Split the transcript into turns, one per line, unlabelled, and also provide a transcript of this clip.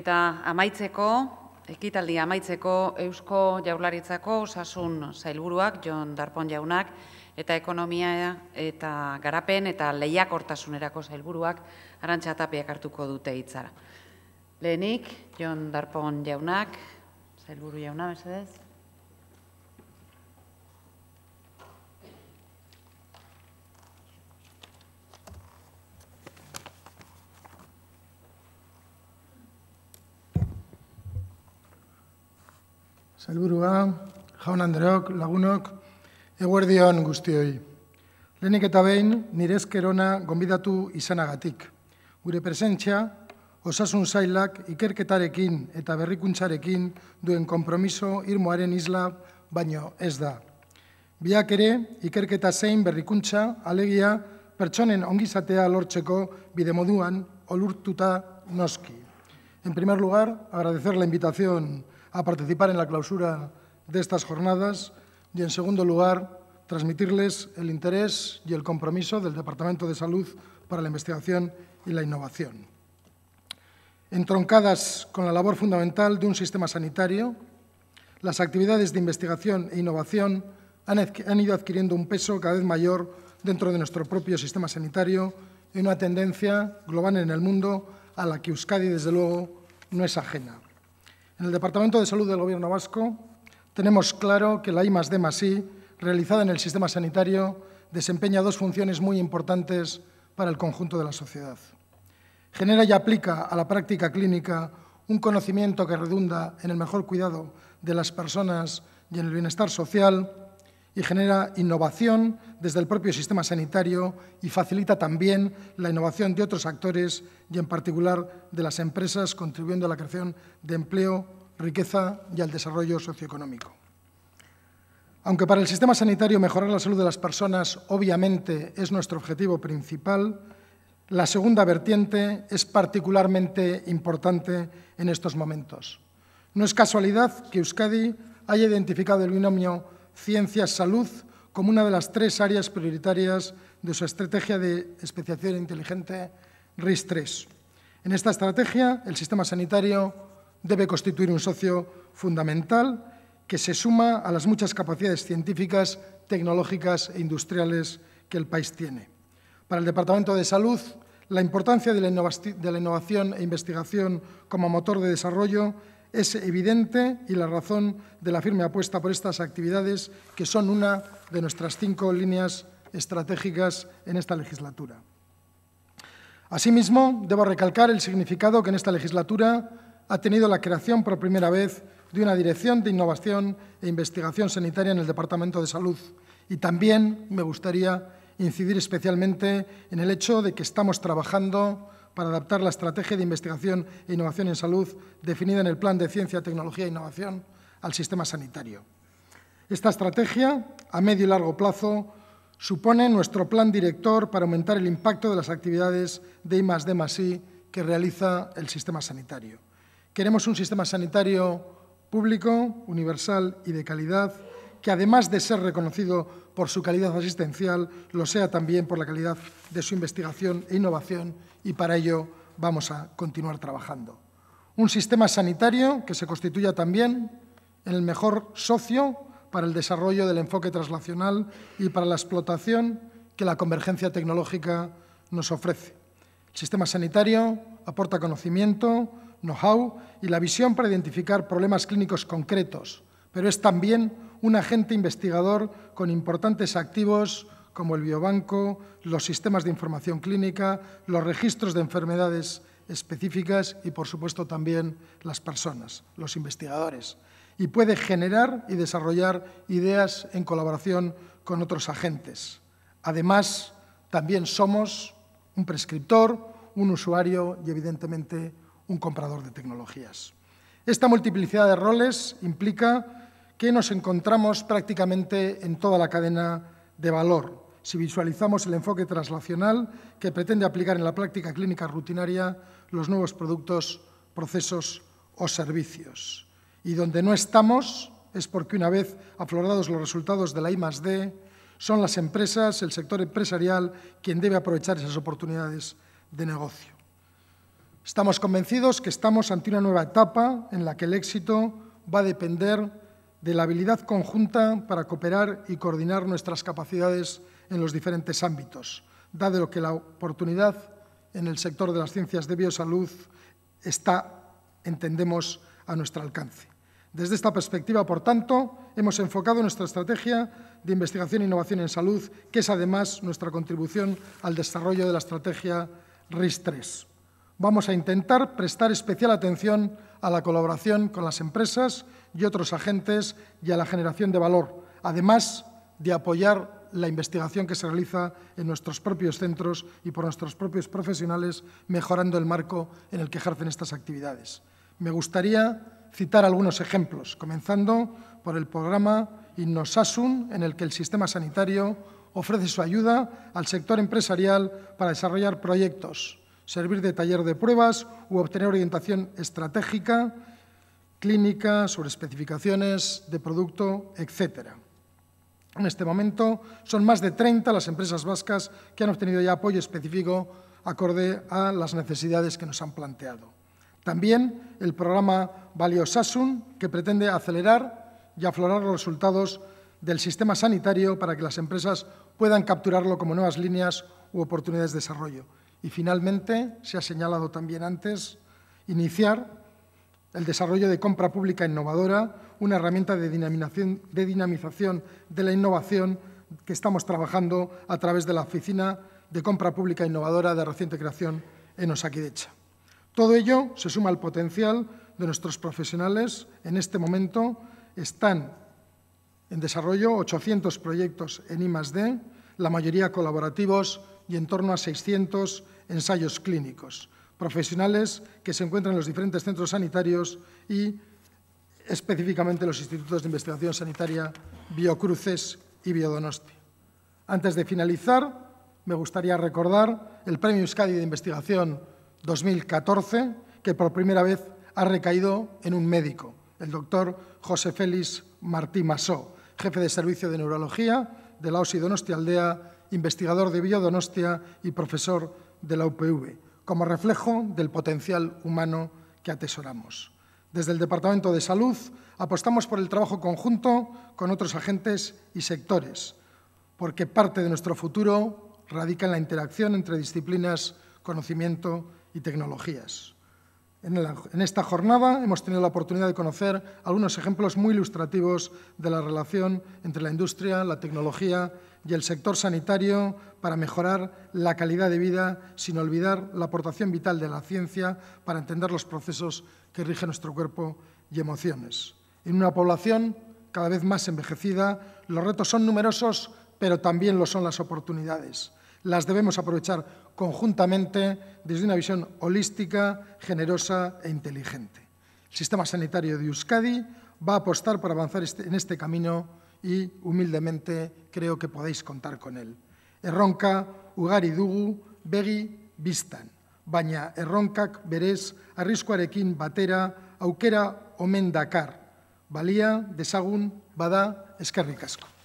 Eta amaitzeko, ekitaldi amaitzeko Eusko Jaurlaritzako osasun zailburuak, Jon Darpon jaunak eta ekonomia eta garapen eta lehiakortasunerako zailburuak arantxa tapiak hartuko dute hitzara. Lehenik, Jon Darpon jaunak, zailburu jauna, mesedez? Helburua, jaun andreok, lagunok, eguerdion guztioi. Lehenik eta behin, nire eskerona gombidatu izanagatik. Gure presentxea, osasun zailak ikerketarekin eta berrikuntzarekin duen kompromiso irmoaren isla baino ez da. Biak ere, ikerketa zein berrikuntza, alegia, pertsonen ongizatea lortzeko bide moduan, olurtuta noski. En primer lugar, agradecer la invitación a participar en la clausura de estas jornadas y, en segundo lugar, transmitirles el interés y el compromiso del Departamento de Salud para la Investigación y la Innovación. Entroncadas con la labor fundamental de un sistema sanitario, las actividades de investigación e innovación han ido adquiriendo un peso cada vez mayor dentro de nuestro propio sistema sanitario y una tendencia global en el mundo a la que Euskadi, desde luego, no es ajena. En el Departamento de Salud del Gobierno vasco tenemos claro que la I más D más I, realizada en el sistema sanitario, desempeña dos funciones muy importantes para el conjunto de la sociedad. Genera y aplica a la práctica clínica un conocimiento que redunda en el mejor cuidado de las personas y en el bienestar social y genera innovación desde el propio sistema sanitario y facilita también la innovación de otros actores y en particular de las empresas, contribuyendo a la creación de empleo riqueza y al desarrollo socioeconómico. Aunque para el sistema sanitario mejorar la salud de las personas obviamente es nuestro objetivo principal, la segunda vertiente es particularmente importante en estos momentos. No es casualidad que Euskadi haya identificado el binomio ciencias-salud como una de las tres áreas prioritarias de su estrategia de especiación inteligente RIS-3. En esta estrategia, el sistema sanitario debe constituir un socio fundamental que se suma a las muchas capacidades científicas, tecnológicas e industriales que el país tiene. Para el Departamento de Salud, la importancia de la, innovación e investigación como motor de desarrollo es evidente y la razón de la firme apuesta por estas actividades, que son una de nuestras cinco líneas estratégicas en esta legislatura. Asimismo, debo recalcar el significado que en esta legislatura ha tenido la creación por primera vez de una Dirección de Innovación e Investigación Sanitaria en el Departamento de Salud. Y también me gustaría incidir especialmente en el hecho de que estamos trabajando para adaptar la estrategia de investigación e innovación en salud definida en el Plan de Ciencia, Tecnología e Innovación al sistema sanitario. Esta estrategia, a medio y largo plazo, supone nuestro plan director para aumentar el impacto de las actividades de I que realiza el sistema sanitario. Queremos un sistema sanitario público, universal y de calidad, que además de ser reconocido por su calidad asistencial, lo sea también por la calidad de su investigación e innovación y para ello vamos a continuar trabajando. Un sistema sanitario que se constituya también en el mejor socio para el desarrollo del enfoque translacional y para la explotación que la convergencia tecnológica nos ofrece. El sistema sanitario aporta conocimiento, know-how y la visión para identificar problemas clínicos concretos, pero es también un agente investigador con importantes activos como el biobanco, los sistemas de información clínica, los registros de enfermedades específicas y, por supuesto, también las personas, los investigadores. Y puede generar y desarrollar ideas en colaboración con otros agentes. Además, también somos un prescriptor, un usuario y, evidentemente, un comprador de tecnologías. Esta multiplicidad de roles implica que nos encontramos prácticamente en toda la cadena de valor, si visualizamos el enfoque translacional que pretende aplicar en la práctica clínica rutinaria los nuevos productos, procesos o servicios. Y donde no estamos es porque una vez aflorados los resultados de la I son las empresas, el sector empresarial, quien debe aprovechar esas oportunidades de negocio. Estamos convencidos que estamos ante una nueva etapa en la que el éxito va a depender de la habilidad conjunta para cooperar y coordinar nuestras capacidades en los diferentes ámbitos, dado que la oportunidad en el sector de las ciencias de biosalud está, entendemos, a nuestro alcance. Desde esta perspectiva, por tanto, hemos enfocado nuestra estrategia de investigación e innovación en salud, que es además nuestra contribución al desarrollo de la estrategia RIS-3. Vamos a intentar prestar especial atención a la colaboración con las empresas y otros agentes y a la generación de valor, además de apoyar la investigación que se realiza en nuestros propios centros y por nuestros propios profesionales, mejorando el marco en el que ejercen estas actividades. Me gustaría citar algunos ejemplos, comenzando por el programa Innosasun, en el que el sistema sanitario ofrece su ayuda al sector empresarial para desarrollar proyectos, servir de taller de pruebas u obtener orientación estratégica, clínica, sobre especificaciones de producto, etcétera. En este momento son más de 30 las empresas vascas que han obtenido ya apoyo específico acorde a las necesidades que nos han planteado. También el programa Valiosasun, que pretende acelerar y aflorar los resultados del sistema sanitario para que las empresas puedan capturarlo como nuevas líneas u oportunidades de desarrollo. Y finalmente, se ha señalado también antes, iniciar el desarrollo de compra pública innovadora, una herramienta de, dinamización de la innovación que estamos trabajando a través de la Oficina de Compra Pública Innovadora de reciente creación en Osakidecha. Todo ello se suma al potencial de nuestros profesionales. En este momento están en desarrollo 800 proyectos en I+.D., la mayoría colaborativos y en torno a 600 ensayos clínicos, profesionales que se encuentran en los diferentes centros sanitarios y específicamente los institutos de investigación sanitaria Biocruces y Biodonosti. Antes de finalizar, me gustaría recordar el Premio Euskadi de Investigación 2014, que por primera vez ha recaído en un médico, el doctor José Félix Martí Masó, jefe de servicio de neurología de la OSI Aldea, investigador de Biodonostia y profesor de la UPV, como reflejo del potencial humano que atesoramos. Desde el Departamento de Salud apostamos por el trabajo conjunto con otros agentes y sectores, porque parte de nuestro futuro radica en la interacción entre disciplinas, conocimiento y tecnologías. En, esta jornada hemos tenido la oportunidad de conocer algunos ejemplos muy ilustrativos de la relación entre la industria, la tecnología y el sector sanitario para mejorar la calidad de vida, sin olvidar la aportación vital de la ciencia para entender los procesos que rigen nuestro cuerpo y emociones. En una población cada vez más envejecida, los retos son numerosos, pero también lo son las oportunidades. Las debemos aprovechar conjuntamente desde una visión holística, generosa e inteligente. El sistema sanitario de Euskadi va a apostar por avanzar este, en este camino y, humildemente, creo que podéis contar con él. Erronka ugari dugu begi Bistan, baina erronkak Arrisco Arequín, batera aukera omen dakar. Balia Desagun, bada eskerrik Casco.